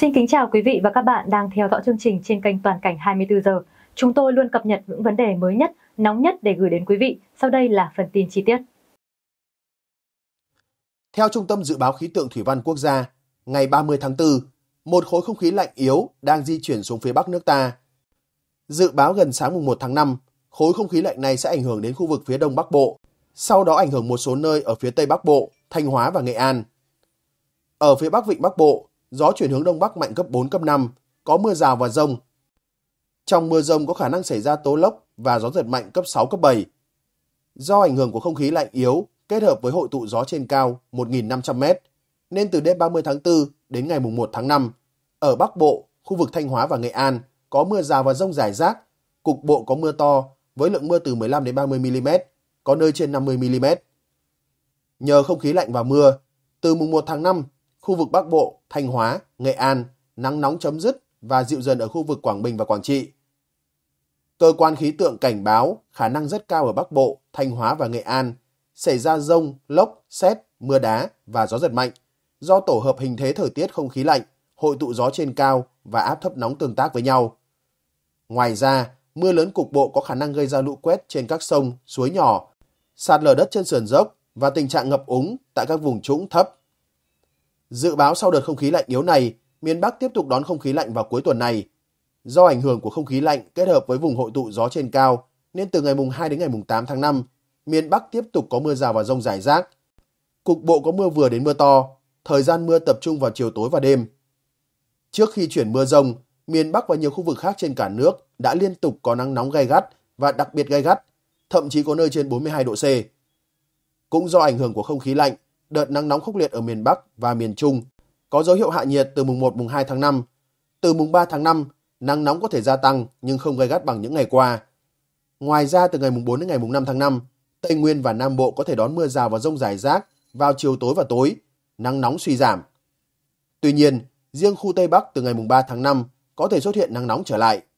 Xin kính chào quý vị và các bạn đang theo dõi chương trình trên kênh Toàn cảnh 24 giờ. Chúng tôi luôn cập nhật những vấn đề mới nhất, nóng nhất để gửi đến quý vị. Sau đây là phần tin chi tiết. Theo Trung tâm Dự báo Khí tượng Thủy văn Quốc gia, ngày 30 tháng 4, một khối không khí lạnh yếu đang di chuyển xuống phía bắc nước ta. Dự báo gần sáng mùng 1 tháng 5, khối không khí lạnh này sẽ ảnh hưởng đến khu vực phía đông Bắc Bộ, sau đó ảnh hưởng một số nơi ở phía tây Bắc Bộ, Thanh Hóa và Nghệ An. Ở phía bắc vịnh Bắc Bộ, gió chuyển hướng đông bắc mạnh cấp 4, cấp 5, có mưa rào và rông. Trong mưa rông có khả năng xảy ra tố lốc và gió giật mạnh cấp 6, cấp 7. Do ảnh hưởng của không khí lạnh yếu kết hợp với hội tụ gió trên cao 1.500m, nên từ đêm 30 tháng 4 đến ngày 1 tháng 5, ở Bắc Bộ, khu vực Thanh Hóa và Nghệ An có mưa rào và rông rải rác, cục bộ có mưa to với lượng mưa từ 15 đến 30 mm, có nơi trên 50 mm. Nhờ không khí lạnh và mưa, từ mùng 1 tháng 5 khu vực Bắc Bộ, Thanh Hóa, Nghệ An, nắng nóng chấm dứt và dịu dần ở khu vực Quảng Bình và Quảng Trị. Cơ quan khí tượng cảnh báo khả năng rất cao ở Bắc Bộ, Thanh Hóa và Nghệ An xảy ra rông, lốc, xét, mưa đá và gió giật mạnh do tổ hợp hình thế thời tiết không khí lạnh, hội tụ gió trên cao và áp thấp nóng tương tác với nhau. Ngoài ra, mưa lớn cục bộ có khả năng gây ra lũ quét trên các sông, suối nhỏ, sạt lở đất trên sườn dốc và tình trạng ngập úng tại các vùng trũng thấp Dự báo sau đợt không khí lạnh yếu này, miền Bắc tiếp tục đón không khí lạnh vào cuối tuần này. Do ảnh hưởng của không khí lạnh kết hợp với vùng hội tụ gió trên cao, nên từ ngày mùng 2 đến ngày mùng 8 tháng 5, miền Bắc tiếp tục có mưa rào và rông rải rác. Cục bộ có mưa vừa đến mưa to, thời gian mưa tập trung vào chiều tối và đêm. Trước khi chuyển mưa rông, miền Bắc và nhiều khu vực khác trên cả nước đã liên tục có nắng nóng gay gắt và đặc biệt gay gắt, thậm chí có nơi trên 42 độ C. Cũng do ảnh hưởng của không khí lạnh, đợt nắng nóng khốc liệt ở miền Bắc và miền Trung có dấu hiệu hạ nhiệt từ mùng 1 mùng 2 tháng 5. Từ mùng 3 tháng 5, nắng nóng có thể gia tăng nhưng không gay gắt bằng những ngày qua. Ngoài ra từ ngày mùng 4 đến ngày mùng 5 tháng 5, Tây Nguyên và Nam Bộ có thể đón mưa rào và rông rải rác vào chiều tối và tối, nắng nóng suy giảm. Tuy nhiên, riêng khu Tây Bắc từ ngày mùng 3 tháng 5 có thể xuất hiện nắng nóng trở lại.